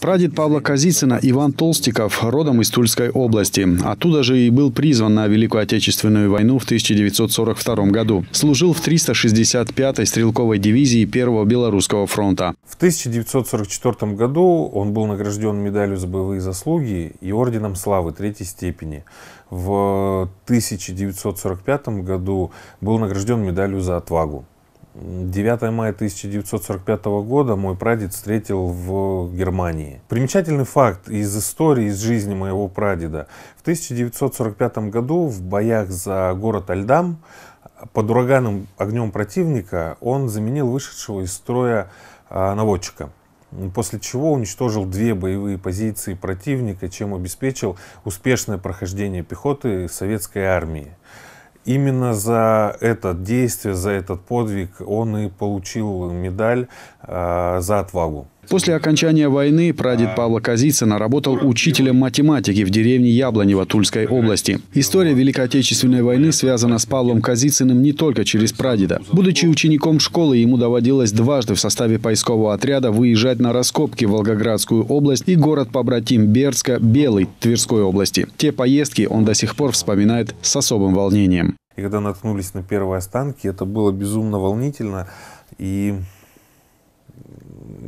Прадед Павла Казицына Иван Толстиков родом из Тульской области. Оттуда же и был призван на Великую Отечественную войну в 1942 году. Служил в 365-й стрелковой дивизии 1-го Белорусского фронта. В 1944 году он был награжден медалью за боевые заслуги и орденом славы третьей степени. В 1945 году был награжден медалью за отвагу. 9 мая 1945 года мой прадед встретил в Германии. Примечательный факт из истории, из жизни моего прадеда. В 1945 году в боях за город Альдам под ураганным огнем противника он заменил вышедшего из строя а, наводчика после чего уничтожил две боевые позиции противника, чем обеспечил успешное прохождение пехоты советской армии именно за это действие, за этот подвиг он и получил медаль э, за отвагу. После окончания войны прадед Павла Козицына работал учителем математики в деревне Яблонево Тульской области. История Великой Отечественной войны связана с Павлом Козицыным не только через прадеда. Будучи учеником школы, ему доводилось дважды в составе поискового отряда выезжать на раскопки в Волгоградскую область и город-побратим Бердска Белый Тверской области. Те поездки он до сих пор вспоминает с особым волнением. И когда наткнулись на первые останки, это было безумно волнительно. И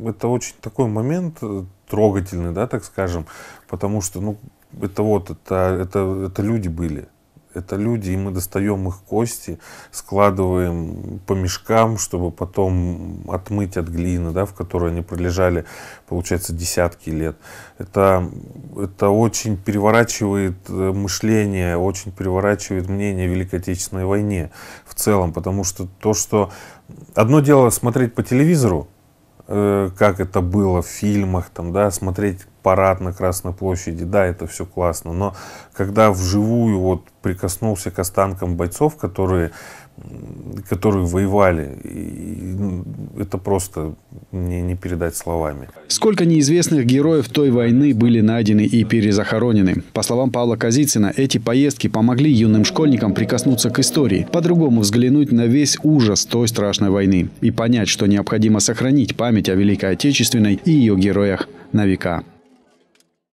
это очень такой момент э, трогательный, да, так скажем, потому что, ну, это вот, это, это, это люди были. Это люди, и мы достаем их кости, складываем по мешкам, чтобы потом отмыть от глины, да, в которой они пролежали, получается, десятки лет. Это, это очень переворачивает э, мышление, очень переворачивает мнение о Великой Отечественной войне в целом, потому что то, что... Одно дело смотреть по телевизору, Э, как это было в фильмах, там, да, смотреть парад на Красной площади, да, это все классно, но когда вживую вот прикоснулся к останкам бойцов, которые, которые воевали, ну, это просто не, не передать словами. Сколько неизвестных героев той войны были найдены и перезахоронены. По словам Павла Казицына, эти поездки помогли юным школьникам прикоснуться к истории, по-другому взглянуть на весь ужас той страшной войны и понять, что необходимо сохранить память о Великой Отечественной и ее героях на века.